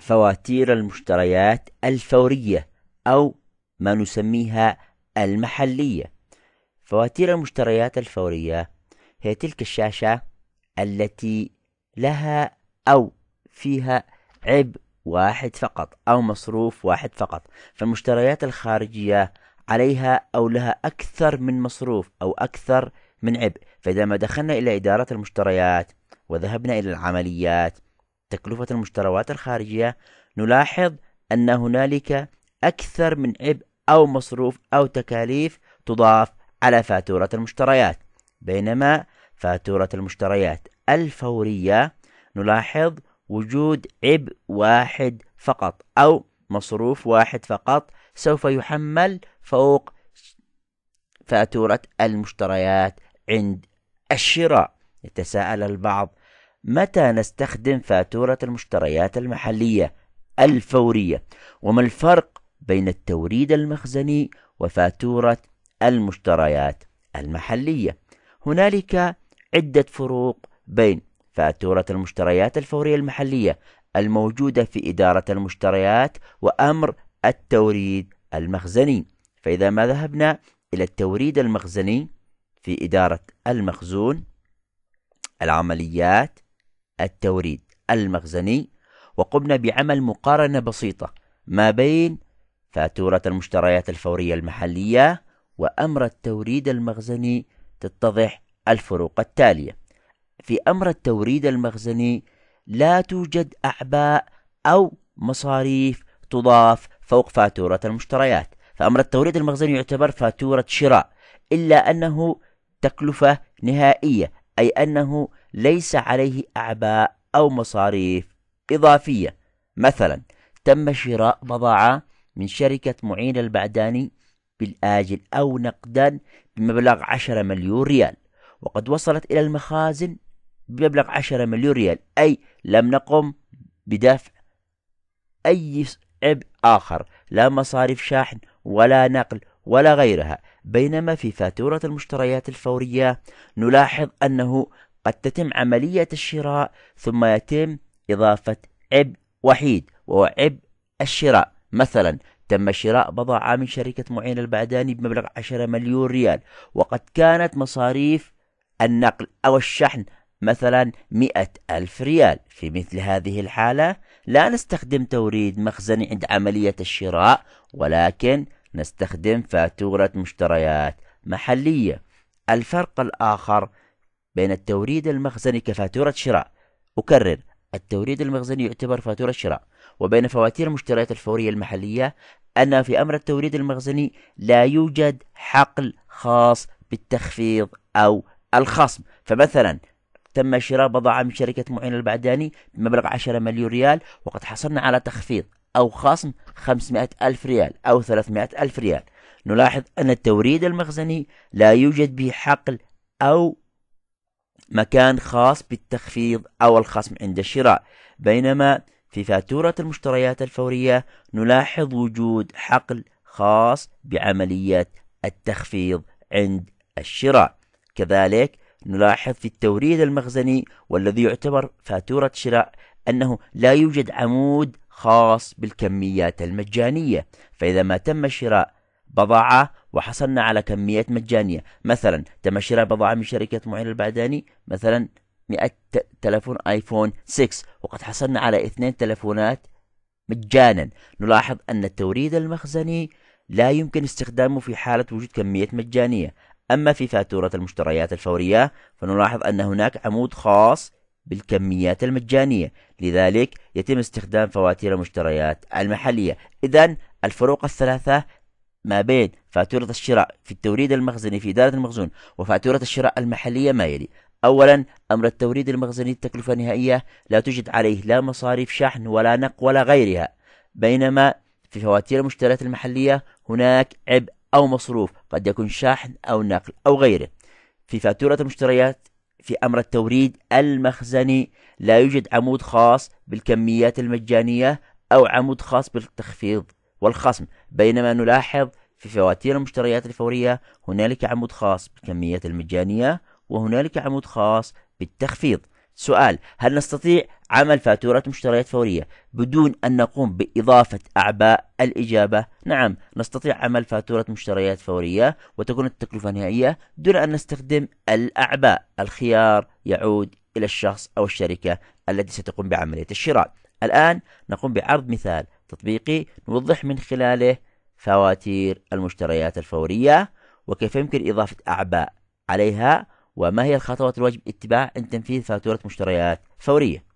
فواتير المشتريات الفورية أو ما نسميها المحلية فواتير المشتريات الفورية هي تلك الشاشة التي لها أو فيها عبء واحد فقط أو مصروف واحد فقط فالمشتريات الخارجية عليها أو لها أكثر من مصروف أو أكثر من عبء فإذا ما دخلنا إلى إدارة المشتريات وذهبنا إلى العمليات تكلفة المشتروات الخارجية نلاحظ أن هنالك أكثر من عبء أو مصروف أو تكاليف تضاف على فاتورة المشتريات بينما فاتورة المشتريات الفورية نلاحظ وجود عبء واحد فقط أو مصروف واحد فقط سوف يحمل فوق فاتورة المشتريات عند الشراء يتساءل البعض متى نستخدم فاتورة المشتريات المحلية الفورية وما الفرق بين التوريد المخزني وفاتورة المشتريات المحلية هنالك عدة فروق بين فاتورة المشتريات الفورية المحلية الموجودة في إدارة المشتريات وأمر التوريد المخزني فإذا ما ذهبنا إلى التوريد المخزني في إدارة المخزون العمليات التوريد المخزني وقمنا بعمل مقارنة بسيطة ما بين فاتورة المشتريات الفورية المحلية وأمر التوريد المخزني تتضح الفروق التالية في أمر التوريد المخزني لا توجد أعباء أو مصاريف تضاف فوق فاتورة المشتريات فأمر التوريد المخزني يعتبر فاتورة شراء إلا أنه تكلفة نهائية أي أنه ليس عليه أعباء أو مصاريف إضافية مثلا تم شراء بضاعة من شركة معين البعداني بالآجل أو نقدا بمبلغ 10 مليون ريال وقد وصلت إلى المخازن بمبلغ 10 مليون ريال أي لم نقم بدفع أي عبء آخر لا مصاريف شاحن ولا نقل ولا غيرها بينما في فاتورة المشتريات الفورية نلاحظ أنه قد تتم عملية الشراء ثم يتم إضافة عبء وحيد وهو عبء الشراء مثلا تم شراء بضاعة من شركة معين البعداني بمبلغ 10 مليون ريال وقد كانت مصاريف النقل أو الشحن مثلا مئة ألف ريال في مثل هذه الحالة لا نستخدم توريد مخزني عند عملية الشراء ولكن نستخدم فاتورة مشتريات محلية الفرق الآخر بين التوريد المخزني كفاتورة شراء أكرر التوريد المخزني يعتبر فاتورة شراء وبين فواتير المشتريات الفورية المحلية أن في أمر التوريد المخزني لا يوجد حقل خاص بالتخفيض أو الخصم فمثلا تم شراء بضاعة من شركة معين البعداني بمبلغ 10 مليون ريال وقد حصلنا على تخفيض أو خصم 500 ألف ريال أو 300 ألف ريال نلاحظ أن التوريد المخزني لا يوجد به حقل أو مكان خاص بالتخفيض أو الخصم عند الشراء بينما في فاتورة المشتريات الفورية نلاحظ وجود حقل خاص بعملية التخفيض عند الشراء كذلك نلاحظ في التوريد المخزني والذي يعتبر فاتورة شراء أنه لا يوجد عمود خاص بالكميات المجانية فإذا ما تم شراء بضاعة وحصلنا على كميات مجانية مثلا تم شراء بضاعة من شركة معين البعداني مثلا 100 تلفون ايفون 6 وقد حصلنا على اثنين تلفونات مجانا نلاحظ أن التوريد المخزني لا يمكن استخدامه في حالة وجود كميات مجانية أما في فاتورة المشتريات الفورية فنلاحظ أن هناك عمود خاص بالكميات المجانية لذلك يتم استخدام فواتير المشتريات المحلية إذا الفروق الثلاثة ما بين فاتورة الشراء في التوريد المخزني في إدارة المخزون وفاتورة الشراء المحلية ما يلي أولا أمر التوريد المخزني التكلفة النهائية لا توجد عليه لا مصاريف شحن ولا نق ولا غيرها بينما في فواتير المشتريات المحلية هناك عبء أو مصروف قد يكون شحن أو نقل أو غيره في فاتورة المشتريات في أمر التوريد المخزني لا يوجد عمود خاص بالكميات المجانية أو عمود خاص بالتخفيض والخصم بينما نلاحظ في فواتير المشتريات الفورية هنالك عمود خاص بالكميات المجانية وهنالك عمود خاص بالتخفيض سؤال هل نستطيع عمل فاتورة مشتريات فورية بدون أن نقوم بإضافة أعباء الإجابة نعم نستطيع عمل فاتورة مشتريات فورية وتكون التكلفة نهائية دون أن نستخدم الأعباء الخيار يعود إلى الشخص أو الشركة التي ستقوم بعملية الشراء الآن نقوم بعرض مثال تطبيقي نوضح من خلاله فواتير المشتريات الفورية وكيف يمكن إضافة أعباء عليها وما هي الخطوات الواجب اتباع عند تنفيذ فاتورة مشتريات فورية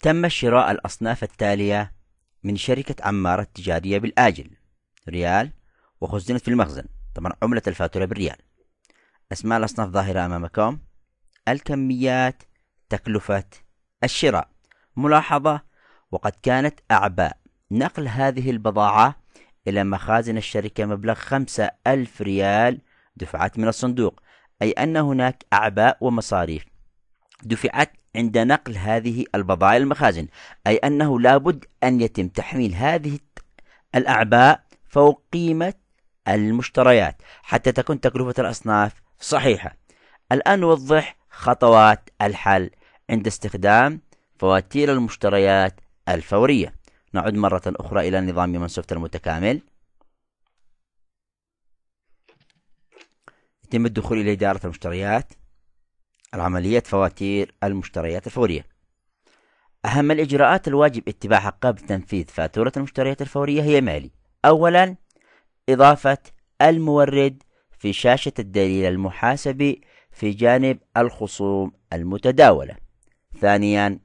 تم شراء الأصناف التالية من شركة عمارة التجارية بالآجل ريال وخزنت في المخزن طبعا عملة الفاتورة بالريال أسماء الأصناف ظاهرة أمامكم الكميات تكلفة الشراء ملاحظة وقد كانت أعباء نقل هذه البضاعة إلى مخازن الشركة مبلغ خمسة ألف ريال دفعات من الصندوق أي أن هناك أعباء ومصاريف دفعت عند نقل هذه البضائع المخازن أي أنه لابد أن يتم تحميل هذه الأعباء فوق قيمة المشتريات حتى تكون تكلفة الأصناف صحيحة الآن نوضح خطوات الحل عند استخدام فواتير المشتريات الفورية نعود مرة أخرى إلى نظام منسوبة المتكامل يتم الدخول إلى إدارة المشتريات العمليات فواتير المشتريات الفورية أهم الإجراءات الواجب اتباعها قبل تنفيذ فاتورة المشتريات الفورية هي مالي أولا إضافة المورد في شاشة الدليل المحاسبي في جانب الخصوم المتداولة ثانيا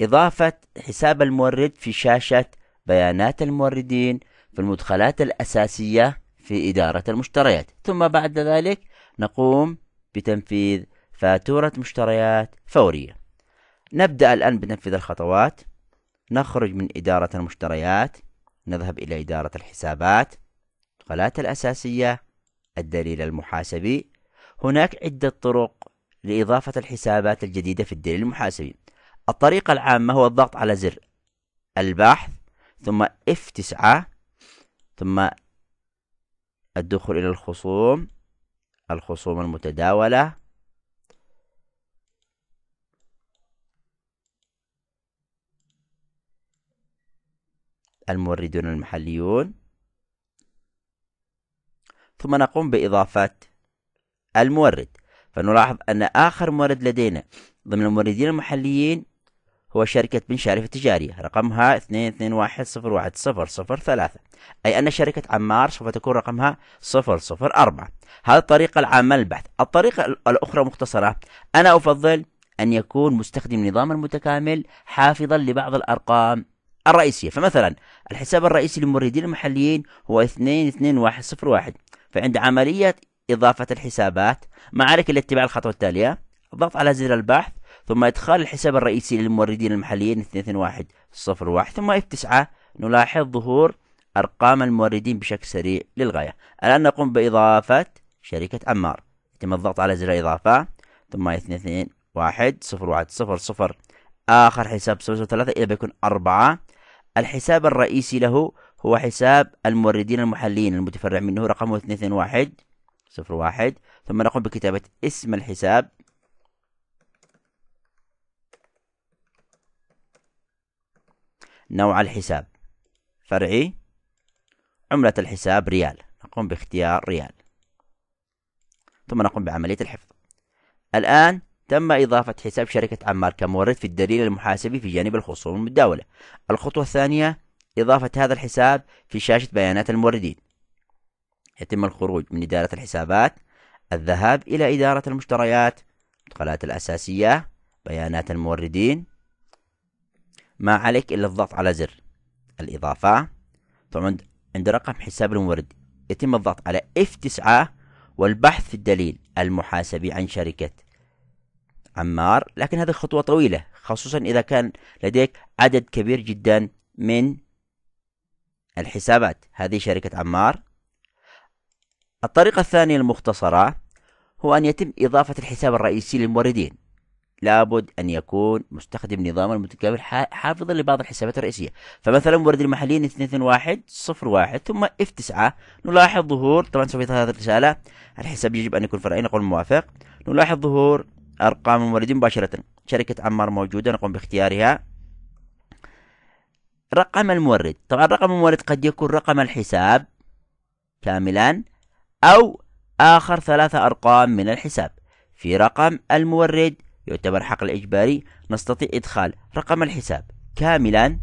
إضافة حساب المورد في شاشة بيانات الموردين في المدخلات الأساسية في إدارة المشتريات ثم بعد ذلك نقوم بتنفيذ فاتورة مشتريات فورية نبدأ الآن بتنفيذ الخطوات نخرج من إدارة المشتريات نذهب إلى إدارة الحسابات القناة الأساسية الدليل المحاسبي هناك عدة طرق لإضافة الحسابات الجديدة في الدليل المحاسبي الطريقة العامة هو الضغط على زر البحث ثم F9 ثم الدخول إلى الخصوم الخصوم المتداولة الموردون المحليون ثم نقوم بإضافة المورد فنلاحظ أن آخر مورد لدينا ضمن الموردين المحليين هو شركة بن شارف التجارية رقمها 22101003 أي أن شركة عمار سوف تكون رقمها 004 هذه الطريقة العامة للبحث الطريقة الأخرى مختصرة أنا أفضل أن يكون مستخدم النظام المتكامل حافظا لبعض الأرقام الرئيسية فمثلا الحساب الرئيسي للموردين المحليين هو 22101 فعند عملية إضافة الحسابات ما عليك إلا اتباع الخطوة التالية الضغط على زر البحث ثم إدخال الحساب الرئيسي للموردين المحليين 22101 ثم F9 نلاحظ ظهور أرقام الموردين بشكل سريع للغاية الآن نقوم بإضافة شركة عمار يتم الضغط على زر إضافة ثم 2210100 آخر حساب 003 إلى بيكون 4 الحساب الرئيسي له هو حساب الموردين المحليين المتفرع منه رقمه 2101 ثم نقوم بكتابة اسم الحساب نوع الحساب فرعي عملة الحساب ريال نقوم باختيار ريال ثم نقوم بعملية الحفظ الآن تم إضافة حساب شركة عمار كمورد في الدليل المحاسبي في جانب الخصوم المتداولة. الخطوة الثانية إضافة هذا الحساب في شاشة بيانات الموردين. يتم الخروج من إدارة الحسابات، الذهاب إلى إدارة المشتريات، المدخلات الأساسية، بيانات الموردين. ما عليك إلا الضغط على زر الإضافة. ثم عند رقم حساب المورد يتم الضغط على F9 والبحث في الدليل المحاسبي عن شركة عمار لكن هذه خطوة طويلة خصوصا إذا كان لديك عدد كبير جدا من الحسابات هذه شركة عمار الطريقة الثانية المختصرة هو أن يتم إضافة الحساب الرئيسي للموردين لابد أن يكون مستخدم نظام المتكامل حافظا لبعض الحسابات الرئيسية فمثلا مورد المحليين 22101 ثم F9 نلاحظ ظهور طبعا سوف يظهر هذه الرسالة الحساب يجب أن يكون فرعين نقول موافق نلاحظ ظهور أرقام الموردين مباشرة شركة عمار موجودة نقوم باختيارها رقم المورد طبعا رقم المورد قد يكون رقم الحساب كاملا أو آخر ثلاثة أرقام من الحساب في رقم المورد يعتبر حقل إجباري نستطيع إدخال رقم الحساب كاملا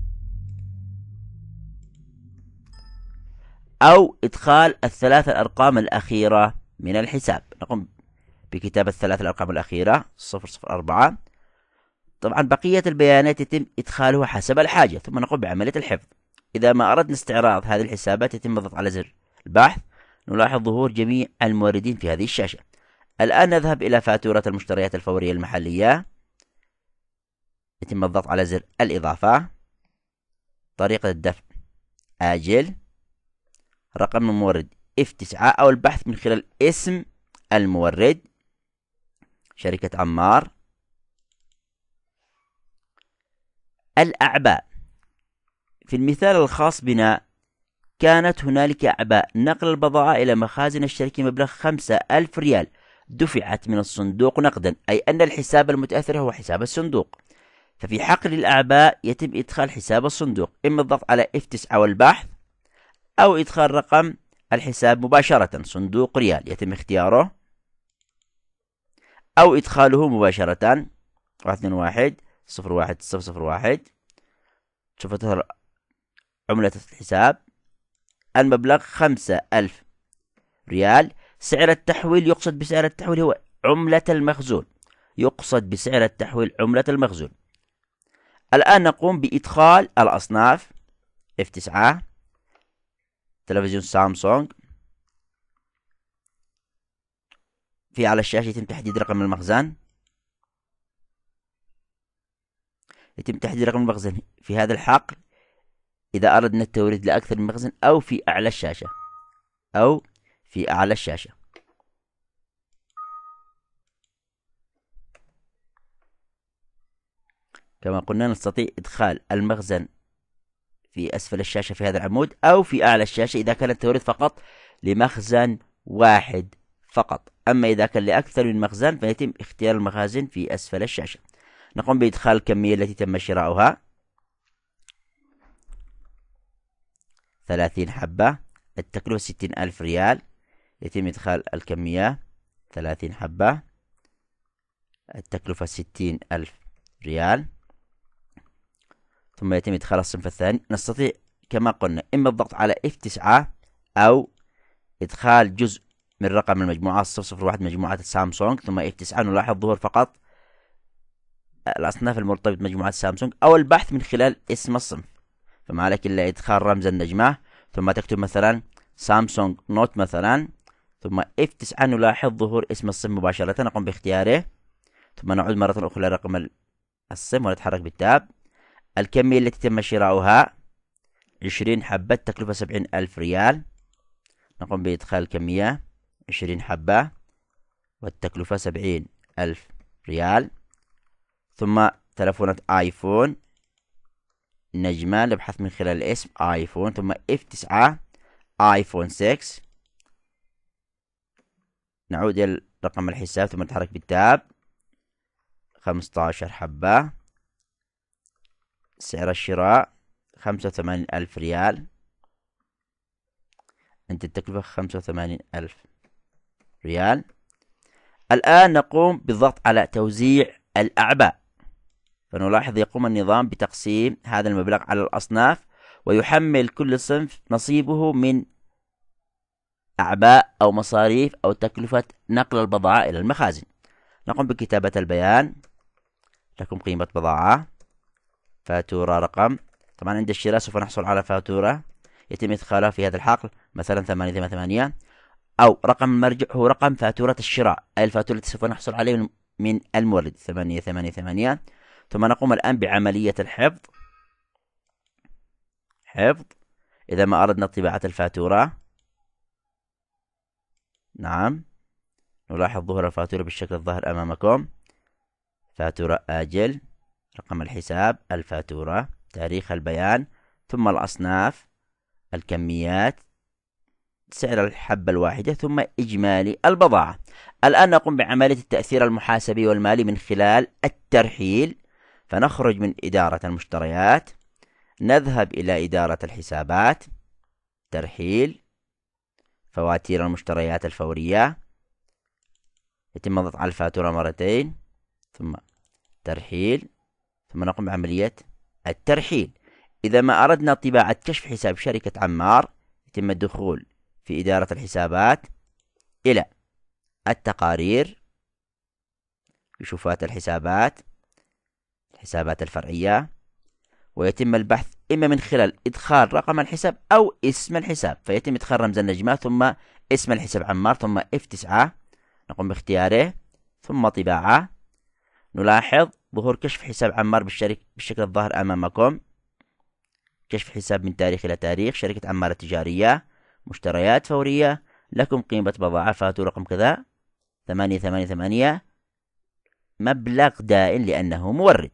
أو إدخال الثلاثة الأرقام الأخيرة من الحساب نقوم بكتابة الثلاث الأرقام الأخيرة 004 طبعا بقية البيانات يتم إدخالها حسب الحاجة ثم نقوم بعملية الحفظ إذا ما أردنا استعراض هذه الحسابات يتم الضغط على زر البحث نلاحظ ظهور جميع الموردين في هذه الشاشة الآن نذهب إلى فاتورة المشتريات الفورية المحلية يتم الضغط على زر الإضافة طريقة الدفع آجل رقم المورد F9 أو البحث من خلال اسم المورد شركة عمار الأعباء في المثال الخاص بنا كانت هنالك أعباء نقل البضاعة إلى مخازن الشركة مبلغ خمسة ألف ريال دفعت من الصندوق نقدا أي أن الحساب المتأثر هو حساب الصندوق ففي حقل الأعباء يتم إدخال حساب الصندوق إما الضغط على F9 والبحث أو إدخال رقم الحساب مباشرة صندوق ريال يتم اختياره أو إدخاله مباشرة واحد اثنين واحد صفر واحد صفر صفر واحد سوف تظهر عملة الحساب المبلغ خمسة ألف ريال سعر التحويل يقصد بسعر التحويل هو عملة المخزون يقصد بسعر التحويل عملة المخزون الآن نقوم بإدخال الأصناف F9 تلفزيون سامسونج في على الشاشة يتم تحديد رقم المخزن يتم تحديد رقم المخزن في هذا الحقل إذا أردنا التوريد لأكثر من مخزن أو في أعلى الشاشة أو في أعلى الشاشة كما قلنا نستطيع إدخال المخزن في أسفل الشاشة في هذا العمود أو في أعلى الشاشة إذا كان التوريد فقط لمخزن واحد فقط أما إذا كان لأكثر من مخزن فيتم اختيار المخازن في أسفل الشاشة نقوم بإدخال الكمية التي تم شراؤها 30 حبة التكلفة 60000 ريال يتم إدخال الكمية 30 حبة التكلفة 60000 ريال ثم يتم إدخال الصنف الثاني نستطيع كما قلنا إما الضغط على F9 أو إدخال جزء من رقم المجموعات 001 مجموعات سامسونج ثم اف 9 نلاحظ ظهور فقط الأصناف المرتبطة بمجموعات سامسونج أو البحث من خلال اسم الصنف فما عليك إلا إدخال رمز النجمة ثم تكتب مثلا سامسونج نوت مثلا ثم اف 9 نلاحظ ظهور اسم الصنف مباشرة نقوم باختياره ثم نعود مرة أخرى لرقم الصنف ونتحرك بالتاب الكمية التي تم شراؤها عشرين حبة تكلفة سبعين ألف ريال نقوم بإدخال الكمية عشرين حبة والتكلفة سبعين ألف ريال ثم تلفونة آيفون نجمة نبحث من خلال الاسم آيفون ثم اف تسعة آيفون 6 نعود إلى رقم الحساب ثم نتحرك بالتاب خمسطاشر حبة سعر الشراء خمسة وثمانين ألف ريال أنت التكلفة خمسة وثمانين ألف ريال الآن نقوم بالضغط على توزيع الأعباء فنلاحظ يقوم النظام بتقسيم هذا المبلغ على الأصناف ويحمل كل صنف نصيبه من أعباء أو مصاريف أو تكلفة نقل البضاعة إلى المخازن نقوم بكتابة البيان لكم قيمة بضاعة فاتورة رقم طبعا عند الشراء سوف نحصل على فاتورة يتم إدخالها في هذا الحقل مثلا ثمانية ثمانية أو رقم المرجع هو رقم فاتورة الشراء أي الفاتورة التي سوف نحصل عليه من المورد ثمانية ثمانية ثمانية ثم نقوم الآن بعملية الحفظ حفظ إذا ما أردنا طباعة الفاتورة نعم نلاحظ ظهور الفاتورة بالشكل الظاهر أمامكم فاتورة آجل رقم الحساب الفاتورة تاريخ البيان ثم الأصناف الكميات سعر الحبة الواحدة ثم إجمالي البضاعة الآن نقوم بعملية التأثير المحاسبي والمالي من خلال الترحيل فنخرج من إدارة المشتريات نذهب إلى إدارة الحسابات ترحيل فواتير المشتريات الفورية يتم الضغط على الفاتورة مرتين ثم ترحيل ثم نقوم بعملية الترحيل إذا ما أردنا طباعة كشف حساب شركة عمار يتم الدخول في إدارة الحسابات إلى التقارير كشوفات الحسابات الحسابات الفرعية ويتم البحث إما من خلال إدخال رقم الحساب أو اسم الحساب فيتم إدخال رمز النجمة ثم اسم الحساب عمار ثم F9 نقوم باختياره ثم طباعة نلاحظ ظهور كشف حساب عمار بالشركة بالشكل الظاهر أمامكم كشف حساب من تاريخ إلى تاريخ شركة عمار التجارية مشتريات فورية لكم قيمة بضاعة فاتوا رقم كذا ثمانية ثمانية ثمانية مبلغ دائن لأنه مورد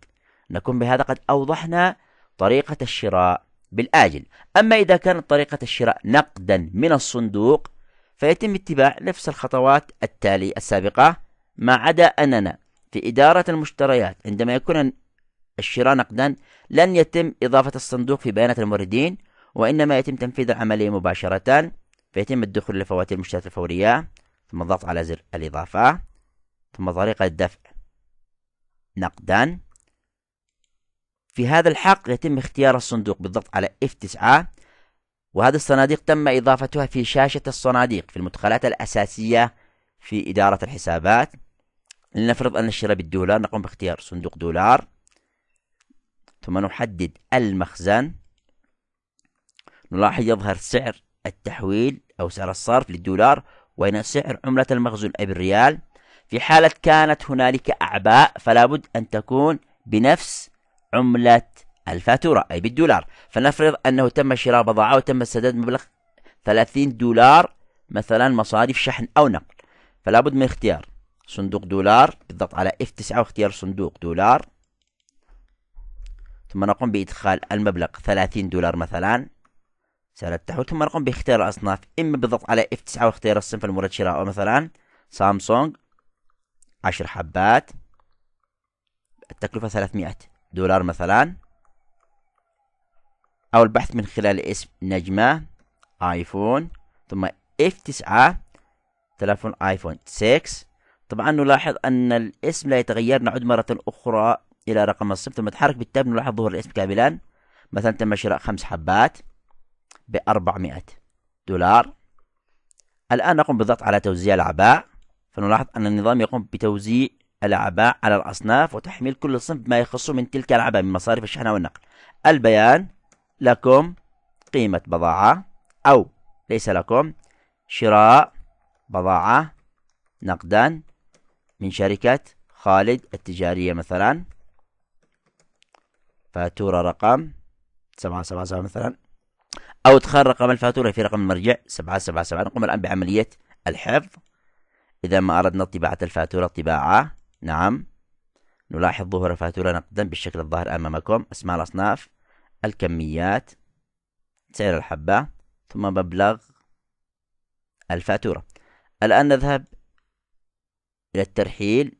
نكون بهذا قد أوضحنا طريقة الشراء بالآجل أما إذا كانت طريقة الشراء نقدا من الصندوق فيتم اتباع نفس الخطوات التالية السابقة ما عدا أننا في إدارة المشتريات عندما يكون الشراء نقدا لن يتم إضافة الصندوق في بيانات الموردين وإنما يتم تنفيذ العملية مباشرة فيتم الدخول لفواتير المشتريات الفورية ثم الضغط على زر الإضافة ثم طريقة الدفع نقدا في هذا الحق يتم اختيار الصندوق بالضغط على F9 وهذه الصناديق تم إضافتها في شاشة الصناديق في المدخلات الأساسية في إدارة الحسابات لنفرض أن الشراء بالدولار نقوم باختيار صندوق دولار ثم نحدد المخزن نلاحظ يظهر سعر التحويل أو سعر الصرف للدولار وهنا سعر عملة المخزون أي بالريال في حالة كانت هنالك أعباء فلا بد أن تكون بنفس عملة الفاتورة أي بالدولار فنفرض أنه تم شراء بضاعة وتم سداد مبلغ 30 دولار مثلا مصاريف شحن أو نقل فلا بد من اختيار صندوق دولار بالضغط على F9 واختيار صندوق دولار ثم نقوم بإدخال المبلغ 30 دولار مثلا سعر التحويل ثم نقوم باختيار الأصناف إما بالضغط على F9 واختيار الصنف المراد شراءه مثلا سامسونج عشر حبات التكلفة 300 دولار مثلا أو البحث من خلال اسم نجمة آيفون ثم F9 تلفون آيفون 6 طبعا نلاحظ أن الاسم لا يتغير نعود مرة أخرى إلى رقم الصنف ثم نتحرك بالتاب نلاحظ ظهور الاسم كاملا مثلا تم شراء خمس حبات ب 400 دولار الآن نقوم بالضغط على توزيع الأعباء فنلاحظ أن النظام يقوم بتوزيع الأعباء على الأصناف وتحميل كل صنف ما يخصه من تلك الأعباء من مصاريف الشحن والنقل البيان لكم قيمة بضاعة أو ليس لكم شراء بضاعة نقدا من شركة خالد التجارية مثلا فاتورة رقم سبعة سبعة سبعة مثلا أو إدخال رقم الفاتورة في رقم المرجع 777 نقوم الآن بعملية الحفظ إذا ما أردنا طباعة الفاتورة طباعة نعم نلاحظ ظهور الفاتورة نقدا بالشكل الظاهر أمامكم أسماء الأصناف الكميات سعر الحبة ثم مبلغ الفاتورة الآن نذهب إلى الترحيل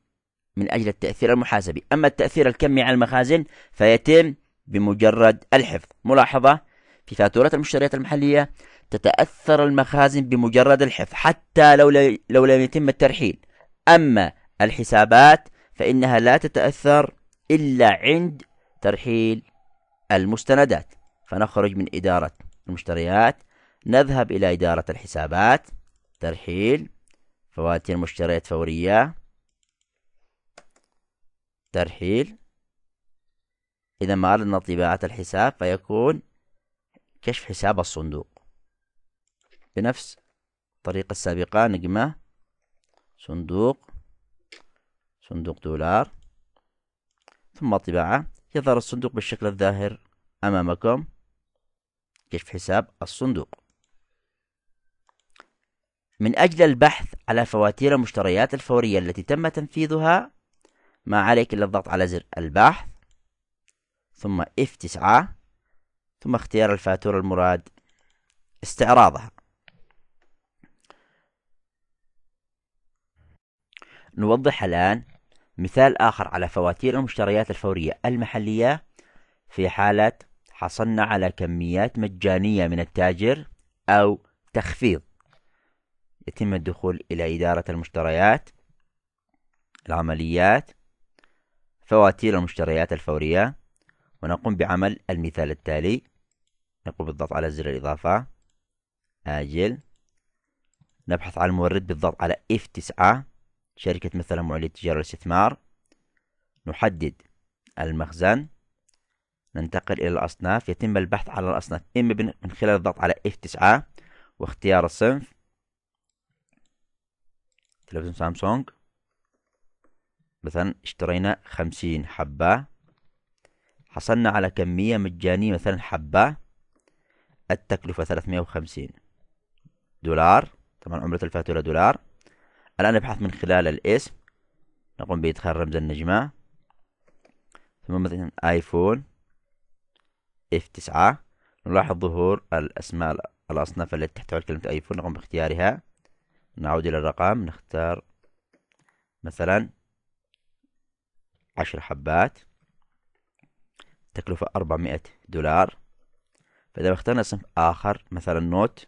من أجل التأثير المحاسبي أما التأثير الكمي على المخازن فيتم بمجرد الحفظ ملاحظة في فاتورة المشتريات المحلية تتأثر المخازن بمجرد الحفظ حتى لو, لو لم يتم الترحيل أما الحسابات فإنها لا تتأثر إلا عند ترحيل المستندات فنخرج من إدارة المشتريات نذهب إلى إدارة الحسابات ترحيل فواتير مشتريات فورية ترحيل إذا ما أردنا طباعة الحساب فيكون كشف حساب الصندوق بنفس الطريقة السابقة نجمة صندوق صندوق دولار ثم طباعة يظهر الصندوق بالشكل الظاهر أمامكم كشف حساب الصندوق من أجل البحث على فواتير المشتريات الفورية التي تم تنفيذها ما عليك إلا الضغط على زر البحث ثم F9 ثم اختيار الفاتورة المراد استعراضها نوضح الآن مثال آخر على فواتير المشتريات الفورية المحلية في حالة حصلنا على كميات مجانية من التاجر أو تخفيض يتم الدخول إلى إدارة المشتريات العمليات فواتير المشتريات الفورية ونقوم بعمل المثال التالي نقوم بالضغط على زر الإضافة آجل نبحث عن المورد بالضغط على F9 شركة مثلا معلية التجارة والاستثمار نحدد المخزن ننتقل إلى الأصناف يتم البحث على الأصناف إما من خلال الضغط على F9 واختيار الصنف تلفزيون سامسونج مثلا اشترينا خمسين حبة حصلنا على كمية مجانية مثلا حبة التكلفة 350 دولار طبعا عملة الفاتورة دولار الآن نبحث من خلال الاسم نقوم بإدخال رمز النجمة ثم مثلا آيفون اف تسعة نلاحظ ظهور الأسماء الأصناف التي تحتوي كلمة آيفون نقوم باختيارها نعود إلى الرقم نختار مثلا عشر حبات تكلفة 400 دولار فإذا اخترنا صنف آخر مثلا نوت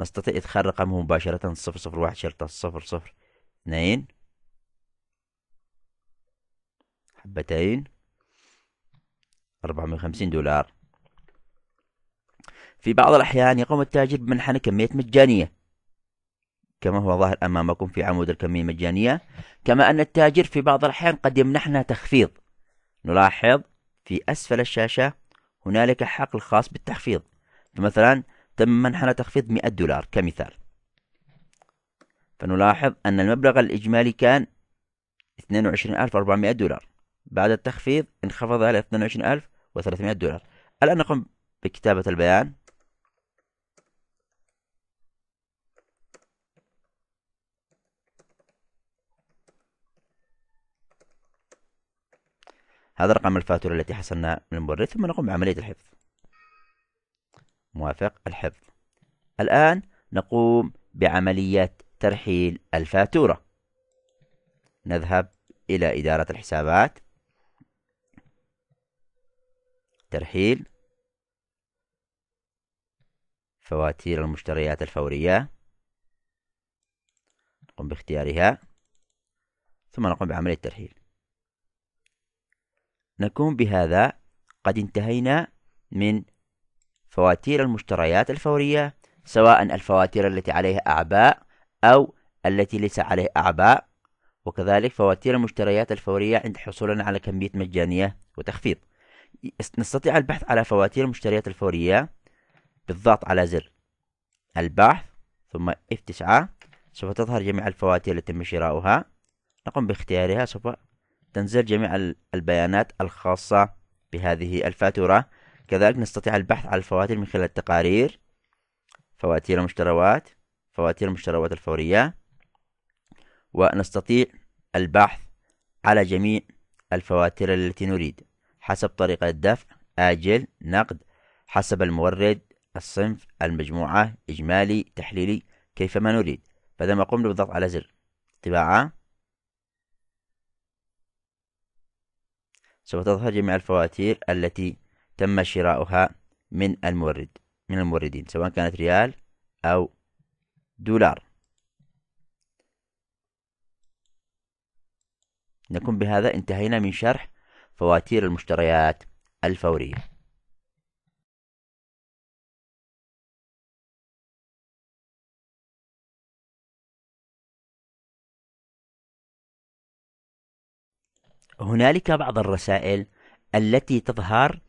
نستطيع إدخال رقمه مباشرة صفر صفر واحد شرطة صفر صفر اثنين حبتين 450 وخمسين دولار في بعض الأحيان يقوم التاجر بمنحنا كمية مجانية كما هو ظاهر أمامكم في عمود الكمية المجانية كما أن التاجر في بعض الأحيان قد يمنحنا تخفيض نلاحظ في أسفل الشاشة هنالك حقل خاص بالتخفيض فمثلا تم منحنا تخفيض 100 دولار كمثال فنلاحظ أن المبلغ الإجمالي كان 22400 دولار بعد التخفيض انخفض إلى 22300 دولار الآن نقوم بكتابة البيان هذا رقم الفاتورة التي حصلنا من المورد ثم نقوم بعملية الحفظ موافق الحفظ الآن نقوم بعملية ترحيل الفاتورة نذهب إلى إدارة الحسابات ترحيل فواتير المشتريات الفورية نقوم باختيارها ثم نقوم بعملية ترحيل نكون بهذا قد انتهينا من فواتير المشتريات الفورية سواء الفواتير التي عليها أعباء أو التي ليس عليها أعباء وكذلك فواتير المشتريات الفورية عند حصولنا على كمية مجانية وتخفيض نستطيع البحث على فواتير المشتريات الفورية بالضغط على زر البحث ثم F9 سوف تظهر جميع الفواتير التي تم شراؤها نقوم باختيارها سوف تنزيل جميع البيانات الخاصة بهذه الفاتورة كذلك نستطيع البحث على الفواتير من خلال التقارير فواتير المشتروات فواتير المشتروات الفورية ونستطيع البحث على جميع الفواتير التي نريد حسب طريقة الدفع آجل نقد حسب المورد الصنف المجموعة إجمالي تحليلي كيفما نريد بعدما قمنا بالضغط على زر طباعة سوف تظهر جميع الفواتير التي تم شراؤها من المورد من الموردين سواء كانت ريال أو دولار نكون بهذا انتهينا من شرح فواتير المشتريات الفورية هنالك بعض الرسائل التي تظهر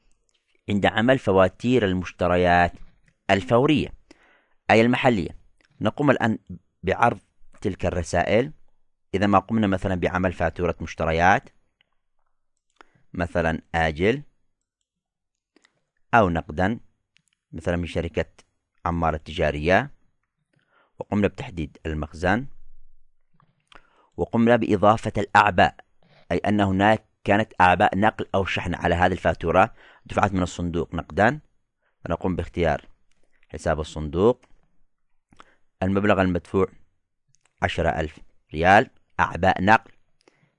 عند عمل فواتير المشتريات الفورية أي المحلية نقوم الآن بعرض تلك الرسائل إذا ما قمنا مثلا بعمل فاتورة مشتريات مثلا آجل أو نقدا مثلا من شركة عمارة تجارية وقمنا بتحديد المخزن وقمنا بإضافة الأعباء أي أن هناك كانت أعباء نقل أو شحن على هذه الفاتورة دفعت من الصندوق نقدا فنقوم باختيار حساب الصندوق المبلغ المدفوع عشرة ألف ريال أعباء نقل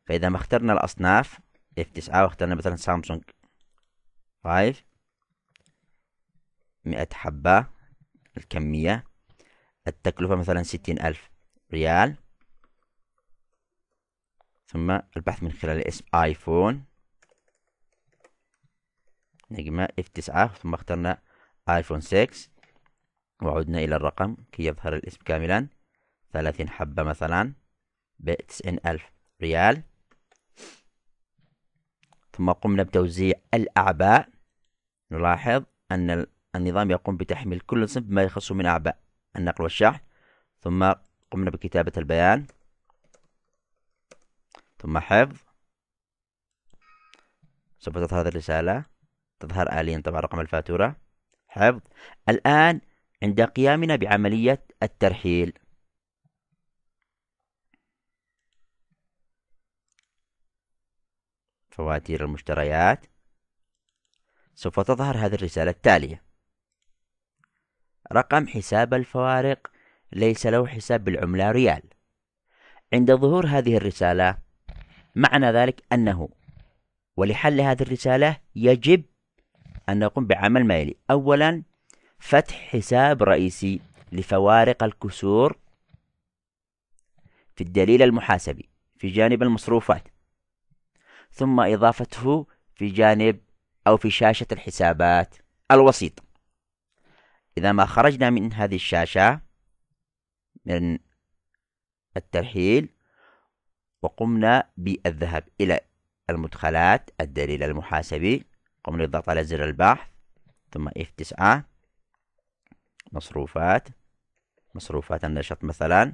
فإذا ما اخترنا الأصناف F9 واخترنا مثلا سامسونج 5 مئة حبة الكمية التكلفة مثلا ستين ألف ريال ثم البحث من خلال اسم ايفون نجمة اف تسعة ثم اخترنا ايفون 6 وعدنا الى الرقم كي يظهر الاسم كاملا ثلاثين حبة مثلا بتسعين الف ريال ثم قمنا بتوزيع الاعباء نلاحظ ان النظام يقوم بتحميل كل صنف ما يخصه من اعباء النقل والشحن ثم قمنا بكتابة البيان ثم حفظ سوف تظهر هذه الرسالة تظهر آليا طبعا رقم الفاتورة حفظ الآن عند قيامنا بعملية الترحيل فواتير المشتريات سوف تظهر هذه الرسالة التالية رقم حساب الفوارق ليس له حساب بالعملة ريال عند ظهور هذه الرسالة معنى ذلك أنه ولحل هذه الرسالة يجب أن نقوم بعمل ما يلي أولا فتح حساب رئيسي لفوارق الكسور في الدليل المحاسبي في جانب المصروفات ثم إضافته في جانب أو في شاشة الحسابات الوسيط إذا ما خرجنا من هذه الشاشة من الترحيل وقمنا بالذهاب إلى المدخلات الدليل المحاسبي قمنا بالضغط على زر البحث ثم F9 مصروفات مصروفات النشاط مثلا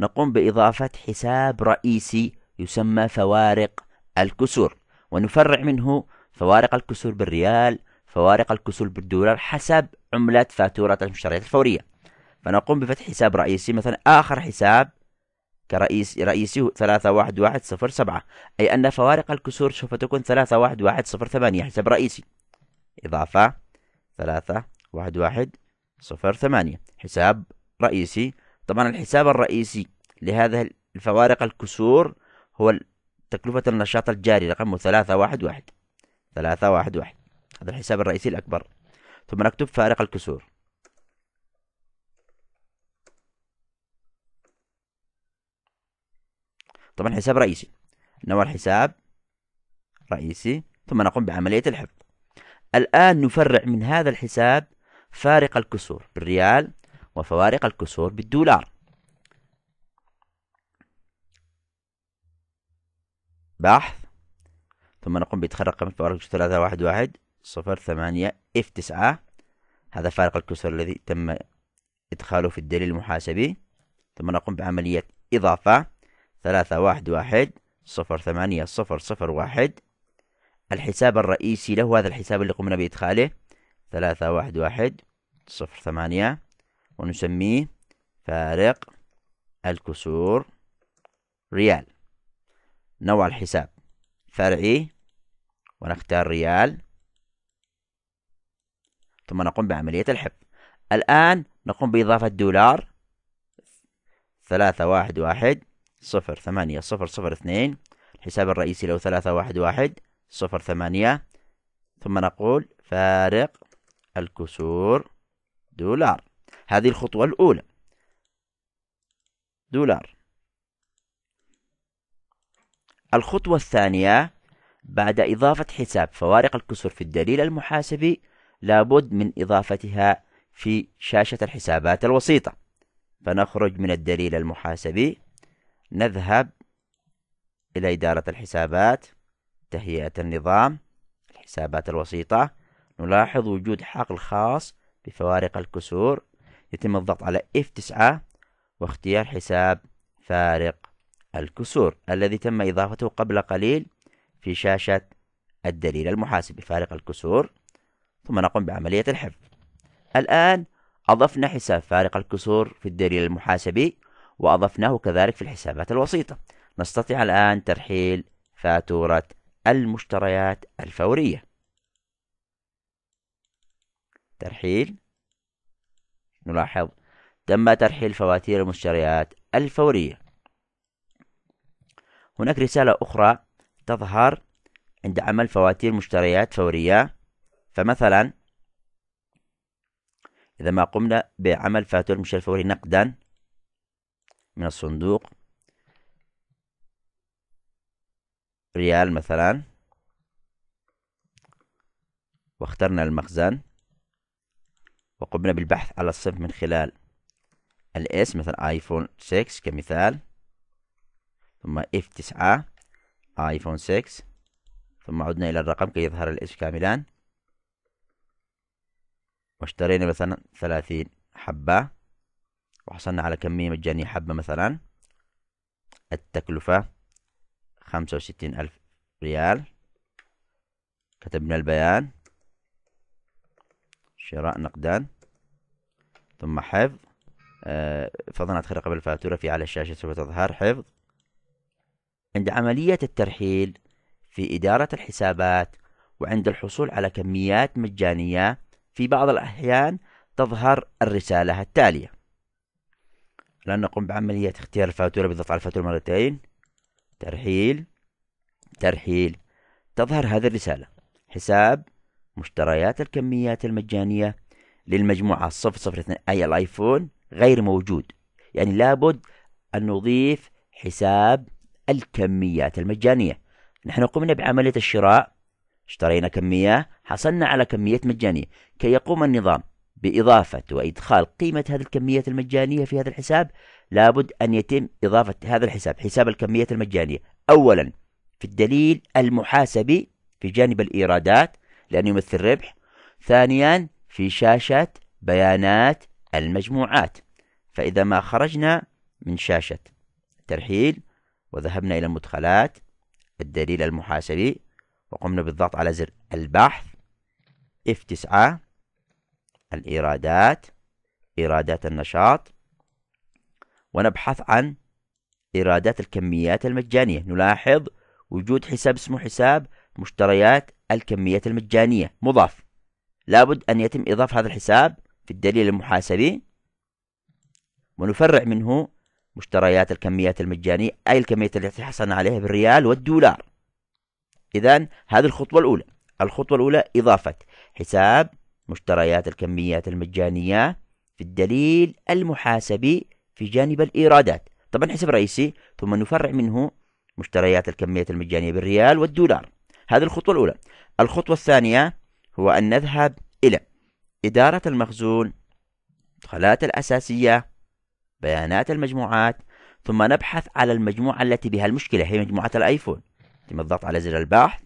نقوم بإضافة حساب رئيسي يسمى فوارق الكسور ونفرع منه فوارق الكسور بالريال فوارق الكسور بالدولار حسب عملة فاتورة المشتريات الفورية فنقوم بفتح حساب رئيسي مثلا آخر حساب كرئيس رئيسه 31107 أي أن فوارق الكسور سوف تكون 31108 حسب رئيسي إضافة 31108 حساب رئيسي طبعا الحساب الرئيسي لهذا الفوارق الكسور هو تكلفة النشاط الجاري رقمه 311 311 هذا الحساب الرئيسي الأكبر ثم نكتب فارق الكسور طبعا حساب رئيسي نوع الحساب رئيسي ثم نقوم بعملية الحفظ الآن نفرع من هذا الحساب فارق الكسور بالريال وفوارق الكسور بالدولار بحث ثم نقوم بإدخال رقم الفوارق ثلاثة واحد واحد صفر ثمانية اف تسعة هذا فارق الكسور الذي تم إدخاله في الدليل المحاسبي ثم نقوم بعملية إضافة ثلاثة واحد واحد صفر ثمانية صفر صفر واحد الحساب الرئيسي له هذا الحساب اللي قمنا بإدخاله ثلاثة واحد واحد صفر ثمانية ونسميه فارق الكسور ريال نوع الحساب فرعي ونختار ريال ثم نقوم بعملية الحفظ الآن نقوم بإضافة دولار ثلاثة واحد واحد صفر ثمانية صفر صفر اثنين الحساب الرئيسي له ثلاثة واحد واحد صفر ثمانية ثم نقول فارق الكسور دولار هذه الخطوة الأولى دولار الخطوة الثانية بعد إضافة حساب فوارق الكسور في الدليل المحاسبي لابد من إضافتها في شاشة الحسابات الوسيطة فنخرج من الدليل المحاسبي نذهب إلى إدارة الحسابات تهيئة النظام الحسابات الوسيطة نلاحظ وجود حقل خاص بفوارق الكسور يتم الضغط على F9 واختيار حساب فارق الكسور الذي تم إضافته قبل قليل في شاشة الدليل المحاسبي فارق الكسور ثم نقوم بعملية الحفظ الآن أضفنا حساب فارق الكسور في الدليل المحاسبي وأضفناه كذلك في الحسابات الوسيطة نستطيع الآن ترحيل فاتورة المشتريات الفورية ترحيل نلاحظ تم ترحيل فواتير المشتريات الفورية هناك رسالة أخرى تظهر عند عمل فواتير مشتريات فورية فمثلا إذا ما قمنا بعمل فاتورة مشتريات فورية نقدا من الصندوق ريال مثلا واخترنا المخزن وقمنا بالبحث على الصف من خلال الاس مثلا ايفون 6 كمثال ثم اف 9 ايفون 6 ثم عدنا الى الرقم كي يظهر الاس كاملا واشترينا مثلا ثلاثين حبة وحصلنا على كمية مجانية حبة مثلا التكلفة خمسة وستين ألف ريال كتبنا البيان شراء نقدان ثم حفظ آه فضلا أدخل قبل الفاتورة في على الشاشة سوف تظهر حفظ عند عملية الترحيل في إدارة الحسابات وعند الحصول على كميات مجانية في بعض الأحيان تظهر الرسالة التالية الآن نقوم بعملية اختيار الفاتورة بالضغط على الفاتورة مرتين ترحيل ترحيل تظهر هذه الرسالة حساب مشتريات الكميات المجانية للمجموعة 002 أي الآيفون غير موجود يعني لابد أن نضيف حساب الكميات المجانية نحن قمنا بعملية الشراء اشترينا كمية حصلنا على كمية مجانية كي يقوم النظام بإضافة وإدخال قيمة هذه الكميات المجانية في هذا الحساب لابد أن يتم إضافة هذا الحساب حساب الكميات المجانية أولا في الدليل المحاسبي في جانب الإيرادات لأنه يمثل ربح ثانيا في شاشة بيانات المجموعات فإذا ما خرجنا من شاشة ترحيل وذهبنا إلى مدخلات الدليل المحاسبي وقمنا بالضغط على زر البحث F9 الإيرادات إيرادات النشاط ونبحث عن إيرادات الكميات المجانية نلاحظ وجود حساب اسمه حساب مشتريات الكميات المجانية مضاف لابد أن يتم إضافة هذا الحساب في الدليل المحاسبي ونفرع منه مشتريات الكميات المجانية أي الكميات التي حصلنا عليها بالريال والدولار إذا هذه الخطوة الأولى الخطوة الأولى إضافة حساب مشتريات الكميات المجانية في الدليل المحاسبي في جانب الإيرادات طبعا حسب رئيسي ثم نفرع منه مشتريات الكميات المجانية بالريال والدولار هذه الخطوة الأولى الخطوة الثانية هو أن نذهب إلى إدارة المخزون الخلات الأساسية بيانات المجموعات ثم نبحث على المجموعة التي بها المشكلة هي مجموعة الآيفون يتم الضغط على زر البحث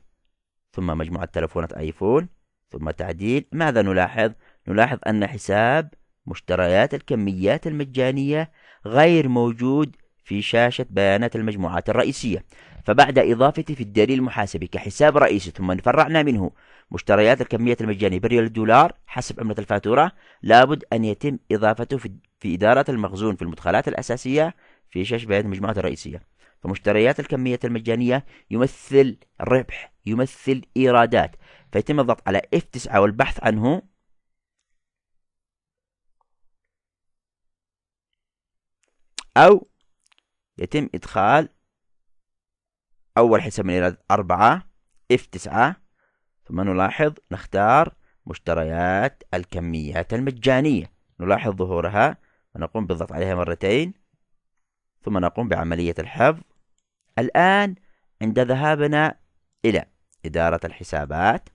ثم مجموعة تلفونات آيفون ثم تعديل ماذا نلاحظ؟ نلاحظ أن حساب مشتريات الكميات المجانية غير موجود في شاشة بيانات المجموعات الرئيسية فبعد إضافته في الدليل المحاسبي كحساب رئيسي ثم فرعنا منه مشتريات الكمية المجانية بريال الدولار حسب عملة الفاتورة لابد أن يتم إضافته في, في إدارة المخزون في المدخلات الأساسية في شاشة بيانات المجموعات الرئيسية فمشتريات الكمية المجانية يمثل ربح يمثل إيرادات فيتم الضغط على F9 والبحث عنه أو يتم إدخال أول حساب من إيراد أربعة F9 ثم نلاحظ نختار مشتريات الكميات المجانية نلاحظ ظهورها ونقوم بالضغط عليها مرتين ثم نقوم بعملية الحفظ الآن عند ذهابنا إلى إدارة الحسابات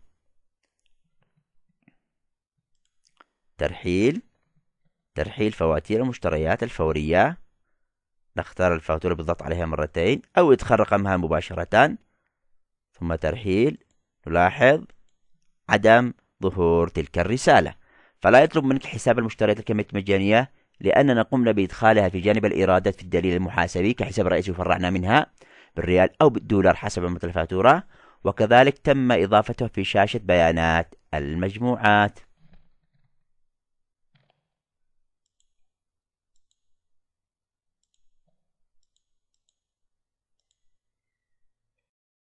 ترحيل ترحيل فواتير المشتريات الفورية نختار الفاتورة بالضغط عليها مرتين أو إدخال رقمها مباشرة ثم ترحيل نلاحظ عدم ظهور تلك الرسالة فلا يطلب منك حساب المشتريات الكميات المجانية لأننا قمنا بإدخالها في جانب الإيرادات في الدليل المحاسبي كحساب رئيسي وفرعنا منها بالريال أو بالدولار حسب عملة الفاتورة وكذلك تم إضافته في شاشة بيانات المجموعات